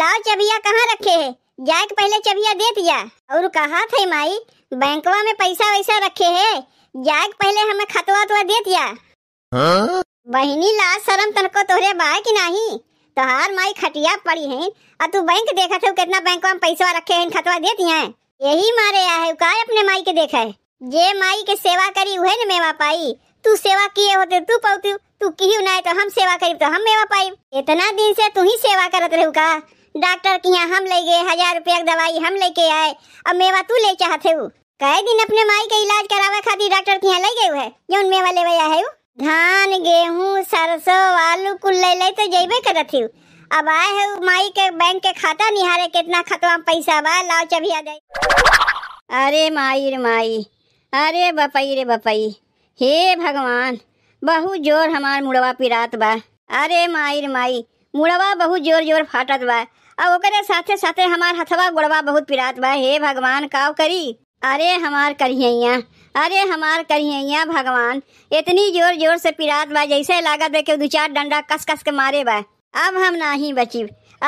लाओ चबिया कहाँ रखे है जाए पहले चबिया दे दिया और कहा था माई बैंकवा में पैसा वैसा रखे है जाए पहले हमें खतवा तो दे दिया हाँ? बहिनी ला शर्म तनको तोहरे बाय की नहीं तोहार माई खटिया पड़ी है और तू बैंक देखा थे कितना बैंकवा में पैसा रखे है खतवा दे दिया है यही मारे आ है का अपने माई के देखा है जे माई के सेवा करी उहे न मेवा पाई तू सेवा किए होते तू पौती तू की तो हम सेवा करी तो हम मेवा पाई इतना दिन से तू ही सेवा करत रहू का डॉक्टर के यहाँ हम ले गए हजार रुपया की दवाई हम लेके आए अब मेवा तू ले चाहते हो कई दिन अपने माई का इलाज करावे खातिर डॉक्टर के यहाँ ले गए है जो मेवा ले वया है वो धान गेहूँ सरसों आलू कुल ले ले तो जेबे करत हूँ अब आए है माई के बैंक के खाता निहारे कितना खतवा पैसा बा लाओ चभी आ जाए अरे माई रे माई अरे बपई रे बपई हे भगवान बहु जोर हमार मुड़वा पिरात बा अरे माई रे माई मुड़वा बहु जोर जोर फाटत बा अब ओकरे साथे साथे हमार हथवा गोड़वा बहुत पिरात बा हे भगवान काव करी अरे हमार करियैया अरे हमार करियैया भगवान इतनी जोर जोर से पिरात बा जैसे लागत है कि दो चार डंडा कस कस के मारे बा अब हम ही बची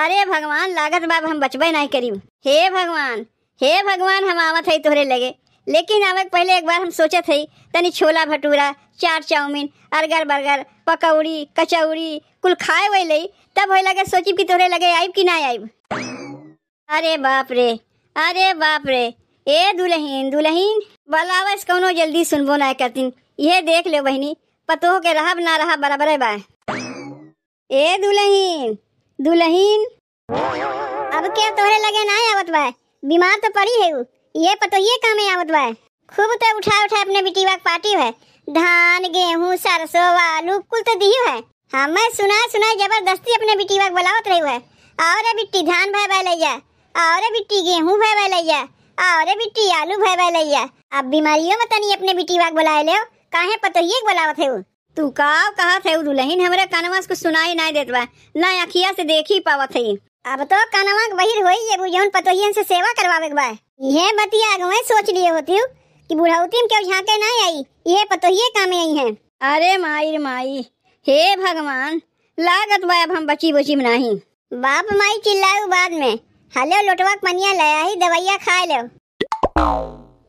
अरे भगवान लागत बा हम बचबे नहीं करीब हे भगवान हे भगवान हम आवत है तोहरे लगे लेकिन अब पहले एक बार हम सोचे थे तनि छोला भटूरा चार चाउमीन अरगर बर्गर पकौड़ी कचौड़ी कुल खाए वही तब हो लगे सोची कि तोरे लगे आई कि ना आई अरे बाप रे अरे बाप रे ए दुलहीन दुलहीन बलावस कौनो जल्दी सुनबो ना करतीन ये देख ले बहनी पतो के रहब ना रहा बराबर है बा ए दुलहीन दुलहीन अब क्या तोरे लगे ना आवत बा बीमार तो पड़ी है ये पतो ये काम में आवत बा खूब तो उठा उठा अपने बिटीवा पार्टी है धान गेहूं सरसों आलू कुल तो दी है हमें हाँ, सुना सुना जबरदस्ती अपने बिटी बाग बुलावत रही है और बिट्टी धान भाई भय भैलैया और बिट्टी भाई भय भैलैया और बिट्टी आलू भाई भय भैलैया अब बीमारियों में तनी तो अपने बिटी बाग बुलाए ले काहे पतोहिए के बुलावत है तू का कहा थे दुल्हन हमारे कानवा को सुनाई नहीं देत बा ना अखिया से देख ही पावत है अब तो कानवा के बहिर होई एगो जौन पतोहियन से सेवा करवावे के बा ये बतिया गवे सोच लिए होती कि बुढ़ौती में क्यों झांके ना आई ये पतोहिये कामे आई है अरे माई माई हे भगवान लागत बा अब हम बची बची में नहीं बाप माई चिल्लाऊ बाद में हले लोटवा पनिया लाया ही दवाइया खा लो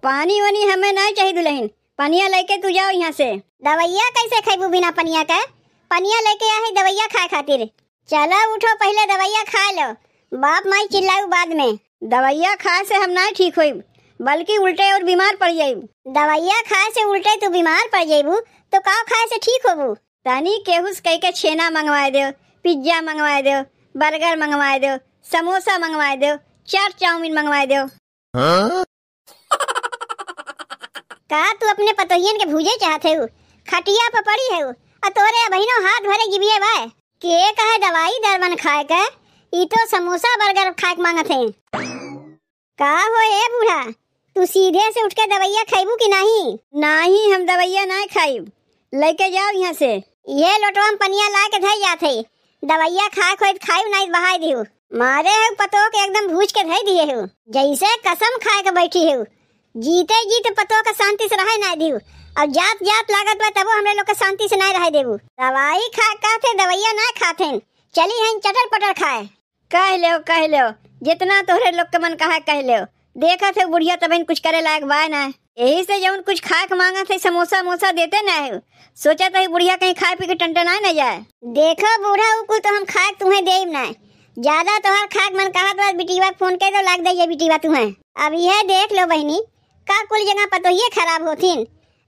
पानी वानी हमें नहीं चाहिए दुल्हन पनिया लेके तू जाओ यहाँ से दवाइया कैसे खेबू बिना पनिया का पनिया लेके आई दवाइया खाए खातिर चलो उठो पहले दवाइया खा लो बाप माई चिल्लाऊ बाद में दवाइया खाए से हम ना ठीक हो बल्कि उल्टे और बीमार पड़ जाये दवाइया खाए से उल्टे तू बीमार पड़ जाये तो का खाए से ठीक होबू तनी केहूस कह के छेना मंगवाए दो पिज्जा मंगवाए दो बर्गर मंगवाए दो समोसा मंगवाए दो चार चाउमीन मंगवाए दो हाँ? का तू अपने पतोहियन के भूजे चाहते हो खटिया पर पड़ी है और तोरे बहनों हाथ भरे गिबिए बाय के कहे दवाई दरमन खाए के ई तो समोसा बर्गर खाए के मांगत है का हो ए बूढ़ा तू सीधे से उठ के दवैया खाइबू की नहीं नहीं हम दवैया ना खाइब लेके जाओ यहाँ से ये लोटवा में पनिया ला के धई जात हई दवैया खा खोई खाई नहीं बहाई दियो मारे है पतो के एकदम भूज के धई दिए हो जैसे कसम खाए के बैठी हो जीते जीते पतो का शांति से रहे नहीं दियो और जात जात लागत बा तबो हमरे लोग के शांति से नहीं रहे देबू दवाई खा खाते दवाइया ना खाते चली हैं चटर पटर खाए कह ले कह ले जितना तोहरे लोग के मन कहा कह ले देखा थे बुढ़िया तबन कुछ करे लायक बाय ना यही से जब कुछ खा के मांगा थे समोसा मोसा देते ना है सोचा था तो बुढ़िया कहीं खाए पी के टंटन आए ना जाए देखो बूढ़ा कुल तो हम खाए तुम्हें दे ना ज्यादा तोहर खाक मन कहा तो बिटीवा फोन कर दो लाग दी बिटीवा तुम्हें अब यह देख लो बहनी का कुल जगह पर तो ये खराब होती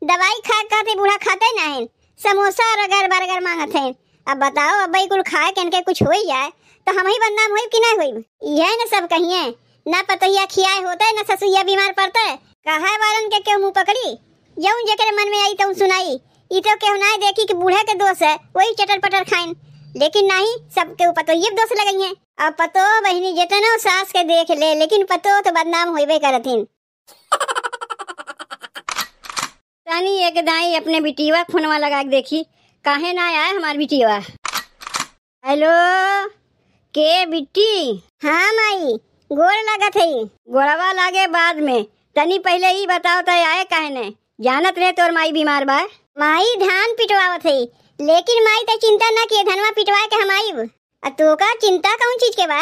दवाई खा खाते बूढ़ा खाते ना है समोसा और अगर बर्गर मांगा थे अब बताओ अब भाई कुल खाए के इनके कुछ हो ही जाए तो हम ही बदनाम हो कि ना हो यह ना सब कहिए ना पतोहिया खियाए होता है ना ससुईया बीमार पड़ता है कहा वारन के क्यों मुंह पकड़ी यूं जेकर मन में आई तो सुनाई ई तो के ना देखी कि बूढ़े के दोष है वही चटर पटर खाइन लेकिन नहीं सबके ऊपर तो ये दोष लगाई है अब पतो बहनी जेतनो सास के देख ले लेकिन पतो तो बदनाम होइबे करथिन रानी एक दाई अपने बिटिया फोनवा लगा के देखी काहे ना आया हमार बिटिया हेलो के बिट्टी हाँ माई गोर लगा थे गोड़वा लागे बाद में तनी पहले ही बताओ तो आए कहे ने जानत रहे तोर माई बीमार बा माई धान पिटवावत है लेकिन माई तो चिंता ना किए धनवा पिटवा के हम आई आ तो का चिंता कौन चीज के बा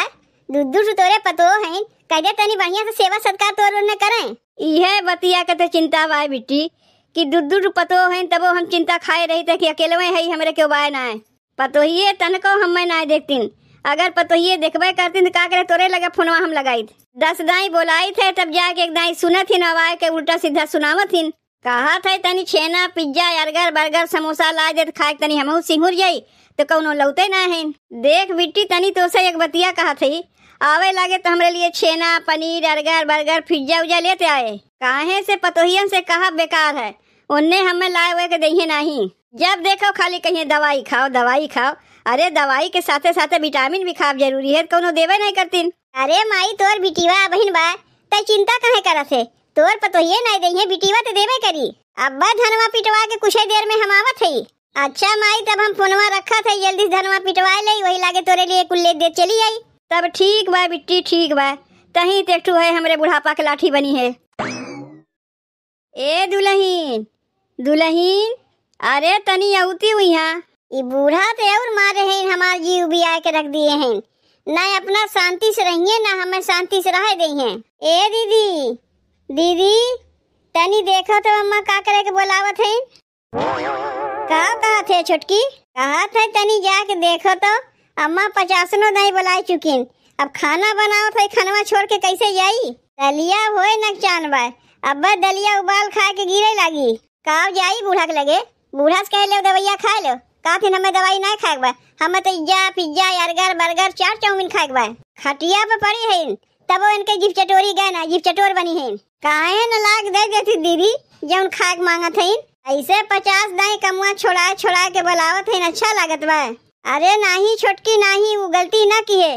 दूध दूध तोरे पतो है कहदे तनी बढ़िया से सेवा सत्कार तोर ने करें इहे बतिया के तो चिंता बा बिट्टी कि दूध दूध पतो है तब हम चिंता खाए रही थे कि अकेले है हमरे के बाय ना है पतो ही तनको हम मैं ना देखती अगर पतोहिए देखबे करती तो का करे तोरे लगे फोनवा हम लगाई दस दाई बोलाई थे तब जाके एक दाई सुनत थी हवा के उल्टा सीधा सुनावत थी कहा था तनी छेना पिज्जा अर्गर बर्गर समोसा ला दे खाए तनी हम सिंगुर जाई तो कौनो लौते ना है देख बिट्टी तनी तो से एक बतिया कहा थी आवे लगे तो हमारे लिए छेना पनीर अर्गर बर्गर पिज्जा उजा लेते आए काहे से पतोहियन से कहा बेकार है उनने हमें लाए हुए के दही नहीं जब देखो खाली कहीं दवाई खाओ दवाई खाओ अरे दवाई के साथे साथे विटामिन भी खाओ जरूरी है कोनो देवे नहीं करती अरे माई तोर बिटिवा बहन बा तय चिंता कहे करत है तोर पर तो ये नहीं दही है बिटिवा तो देवे करी अब्बा धनवा पिटवा के कुछ देर में हम आवत है अच्छा माई तब हम फोनवा रखा था जल्दी धनवा पिटवा ले वही लागे तोरे लिए कुल ले दे चली आई तब ठीक बा बिट्टी ठीक बा तही तेटू है हमारे बुढ़ापा के लाठी बनी है ए दुलहीन दुलहीन अरे तनी अवती हुई हाँ ये बूढ़ा तो और मारे हैं हमारे जीव भी के रख दिए हैं न अपना शांति से रहिए न हमें शांति से रह दी हैं ए दीदी दीदी तनी देखो तो अम्मा का करे के बोलावत है कहा कहा थे छोटकी कहा थे तनी जाके देखो तो अम्मा पचासनो नहीं बुला चुकी अब खाना बनाओ थे खानवा छोड़ के कैसे जाई दलिया हो नक चान अब दलिया उबाल खा के गिरे लगी कहा जाई बूढ़ा के लगे बूढ़ा से कह लो दवाइया खा लो काफी हमें दवाई नहीं खाए बा हमें तो इज्जा पिज्जा यारगर बर्गर चार चाउमीन खाए बा खटिया पे पड़ी है तब वो इनके जीप चटोरी गए ना जीप चटोर बनी है काहे न लाग दे देती दीदी जौन खाक मांगा थे ऐसे पचास दाई कमुआ छोड़ाए छोड़ाए के बुलावत थे अच्छा लागत बा अरे नाही छोटकी नाही वो गलती ना की है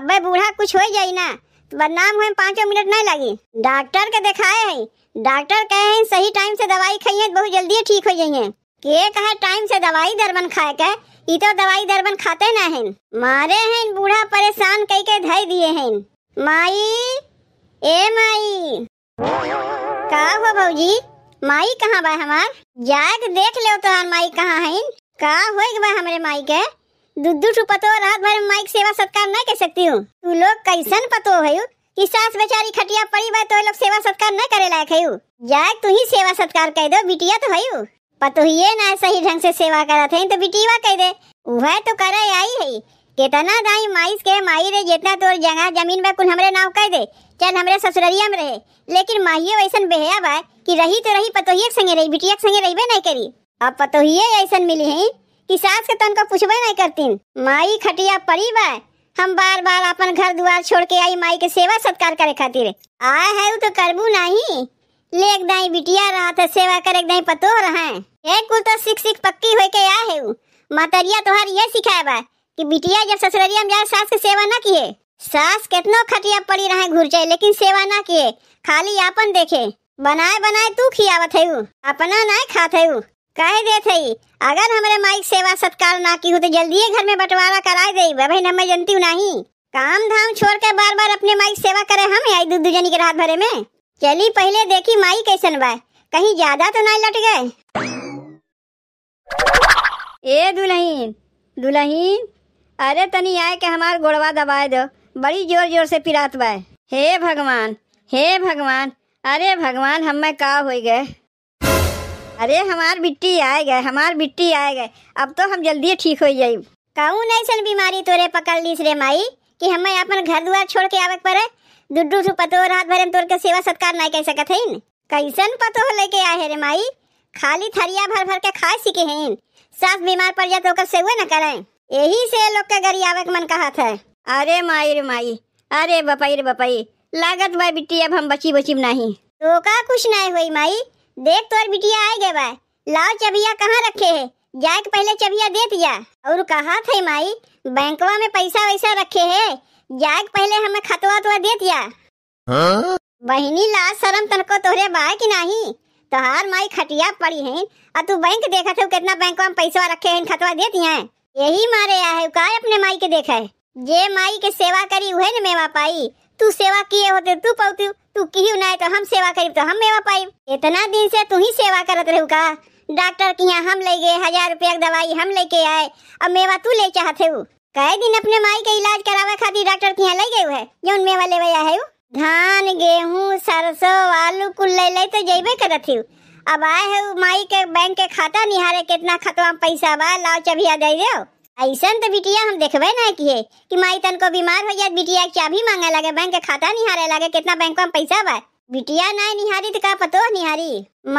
अब बूढ़ा कुछ हो जाई ना तो बदनाम हुए पाँचों मिनट नहीं लगी डॉक्टर के दिखाए हैं डॉक्टर कहे हैं सही टाइम से दवाई खाइए बहुत जल्दी ठीक हो जाइए के कहे टाइम से दवाई दरबन खाए के ई तो दवाई दरबन खाते ना हैं मारे हैं बूढ़ा परेशान कई के धई दिए हैं माई ए माई का हो भौजी माई कहाँ बा हमार जाग देख लो तो माई कहाँ है का होएगा बा हमरे माई के दुद्दू टू पतो रात भर माइक सेवा सत्कार न कर सकती हूँ तू लोग कैसन पतो है कि सास बेचारी खटिया पड़ी बा तो लोग सेवा सत्कार न करे लायक है जाए तू ही सेवा सत्कार कह दो बिटिया तो है पतो ही ना सही ढंग से सेवा करा थे तो बिटिवा कह दे वह तो करे आई है केतना दाई माइस के माई रे जितना तोर जगह जमीन बा कुल हमरे नाम कह दे चल हमरे ससुररिया में रहे लेकिन माहिए वैसन बेहया बा कि रही तो रही पतो ही एक संगे रही बिटिया के संगे रहीबे नहीं करी अब पतो ही पतोहिए ऐसन मिली है कि सास के तन तनका पूछबे नहीं करती माई खटिया पड़ी बा हम बार बार अपन घर द्वार छोड़ के आई माई के सेवा सत्कार करे खातिर आए है तो करबू नहीं लेक दाई बिटिया रहा था सेवा करे दाई पतो रहा है कुल तो सिख सिख पक्की होके के आ है मातरिया तोहर ये सिखाए बा कि बिटिया जब ससुररिया में जाए सास के सेवा ना किए सास कितनो खटिया पड़ी रहे घुर जाए लेकिन सेवा ना किए खाली आपन देखे बनाए बनाए तू खियावत है अपना ना खात है कह दे है अगर हमारे माई सेवा सत्कार ना की हो तो जल्दी घर में बंटवारा करा दे भाई ना मैं जानती हूँ नहीं काम धाम छोड़ के बार बार अपने माई सेवा करे हम आई दूध जनी के रात भरे में चली पहले देखी माई कैसन बाय कहीं ज्यादा तो ना लट गए ए दुल्हीन दुल्हीन अरे तनी आए के हमार गोड़वा दबाए दो बड़ी जोर जोर से पिरात बाय हे भगवान हे भगवान अरे भगवान हम में का हो गए अरे हमार बिट्टी आए गए हमार बिट्टी आए गए अब तो हम जल्दी ठीक हो जाये कौन ऐसा बीमारी तोरे पकड़ ली रे माई कि हमें अपन घर द्वार छोड़ के आवे पड़े दुड्डू से पतो रात भर हम तोर के सेवा सत्कार नहीं कह सकत हईन कैसन पतो लेके आए है रे माई खाली थरिया भर भर के खाए सीखे हईन सास बीमार पड़ जाए तो सेवा न करें यही से लोग के गरियावे मन कहत है अरे माई रे माई अरे बपई रे बपई लागत बा बिटिया अब हम बची बची नहीं तो का कुछ नहीं हुई माई देख तोर बिटिया आए गए बा लाओ चबिया कहाँ रखे है जाए के पहले चबिया दे दिया और कहा था माई बैंकवा में पैसा वैसा रखे है जाग पहले हमें खतवा तो दे दिया हाँ? बहिनी ला शर्म तनको तोरे बा कि नहीं तोहार माई खटिया पड़ी है और तू बैंक देखा थे कितना बैंक में पैसा रखे हैं खतवा दे दिया है यही मारे आ है का अपने माई के देखा है जे माई के सेवा करी वह न मेवा पाई तू सेवा किए होते तू पौती तू की ना तो हम सेवा करी तो हम मेवा पाई इतना दिन से तू ही सेवा करत रहू का डॉक्टर के यहाँ हम ले गए हजार रुपया दवाई हम लेके आए अब मेवा तू ले चाहते हूँ कई दिन अपने माई के इलाज करावे खातिर डॉक्टर के यहाँ ले गए है जौन में वाले भैया है धान गेहूं सरसों आलू कुल ले ले तो जेबे करत ही अब आए है माई के बैंक के खाता निहारे कितना खतवा पैसा बा लाओ चबिया दे दो ऐसा तो बिटिया हम देखबे ना कि है कि माई तन को बीमार हो जाए बिटिया के चाबी मांगे लगे बैंक के खाता निहारे लगे कितना बैंक में पैसा बा बिटिया ना निहारी तो का पतो निहारी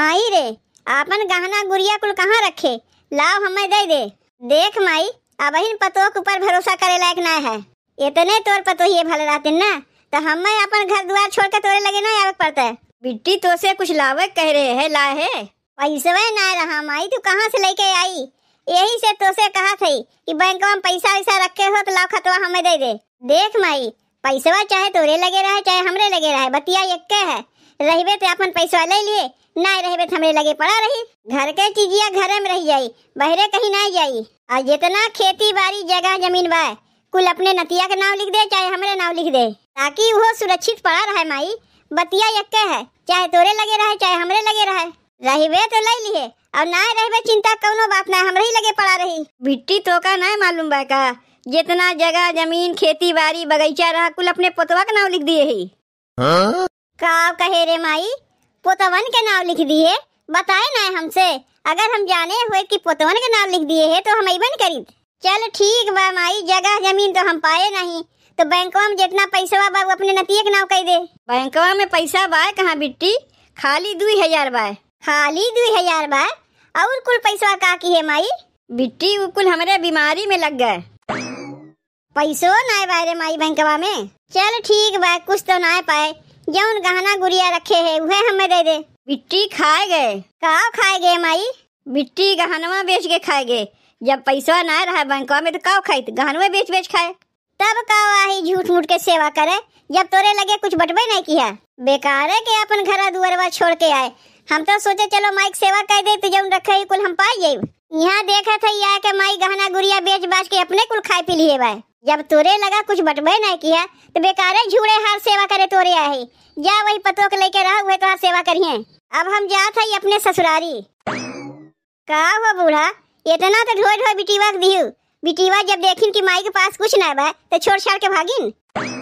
माई रे आपन गहना गुड़िया कुल कहाँ रखे लाओ हमें दे दे देख माई अब इन पतोह के ऊपर भरोसा करे लायक ना है ये तो नहीं तोर पतोहिए भले रहते न तो हम अपन घर द्वार छोड़ कर तोरे लगे ना आवे पड़ता है बिट्टी तो से कुछ लावे कह रहे है ला है पैसे पैसा ना रहा माई तू तो कहाँ से लेके आई यही से तो से कहा थी कि बैंक में पैसा वैसा रखे हो तो लाओ खतवा हमें दे दे देख माई पैसवा चाहे तोरे लगे रहे चाहे हमरे लगे रहे बतिया एक के है रहिबे तो अपन पैसा ले लिए ना रहिबे तो हमरे लगे पड़ा रही घर के चीजिया घर में रह जाई बहरे कहीं ना जाई और जितना खेती बाड़ी जगह जमीन बाय कुल अपने नतिया के नाम लिख दे चाहे हमारे नाम लिख दे ताकि वो सुरक्षित पड़ा रहे माई बतिया यक्के है चाहे तोरे लगे रहे चाहे हमरे लगे रहे रहिबे तो ले लिए और ना रहिबे चिंता कोनो बात ना हमरे ही लगे पड़ा रही भिट्टी तो का ना मालूम बा का जितना जगह जमीन खेती बाड़ी बगीचा रहा कुल अपने पोतवा का नाम लिख दिए ही हाँ? का कहे रे माई पोतवन के नाम लिख दिए बताए ना हमसे अगर हम जाने हुए कि पोतवन के नाम लिख दिए है तो हम अब करी चल ठीक बा माई जगह जमीन तो हम पाए नहीं तो बैंकवा में जितना पैसा बा वो अपने नतिये के नाम कह दे बैंकवा में पैसा बाय कहाँ बिट्टी खाली दुई हजार बाय खाली दुई हजार बाय और कुल पैसा का की है माई बिट्टी वो कुल हमारे बीमारी में लग गए पैसो बाय रे माई बैंकवा में चल ठीक बाय कुछ तो ना पाए जो गहना गुड़िया रखे है वह हमें दे दे मिट्टी खाए गए कहा खाए गए माई मिट्टी गहनवा बेच के खाए गए जब पैसा ना रहा बैंकवा में तो काव खाई तो गहनवा बेच बेच खाए तब का आही झूठ मूठ के सेवा करे जब तोरे लगे कुछ बटबे नहीं किया बेकार है के अपन घर दुआरवा छोड़ के आए हम तो सोचे चलो माइक सेवा कर दे तो जब रखे कुल हम पाई यहाँ देखा था यहाँ के माई गहना गुड़िया बेच बाज के अपने कुल खाए पी लिए भाई जब तोरे लगा कुछ बटबे नहीं किया तो बेकारे झूड़े हर सेवा करे तोरे आई जा वही पतो के लेके रहा वही तो हर सेवा करिए अब हम जा था अपने ससुरारी कहा हो बूढ़ा इतना तो ढोए ढोए बिटीवा के दियो बिटीवा जब देखिन कि माई के पास कुछ ना बा तो छोड़ छाड़ के भागिन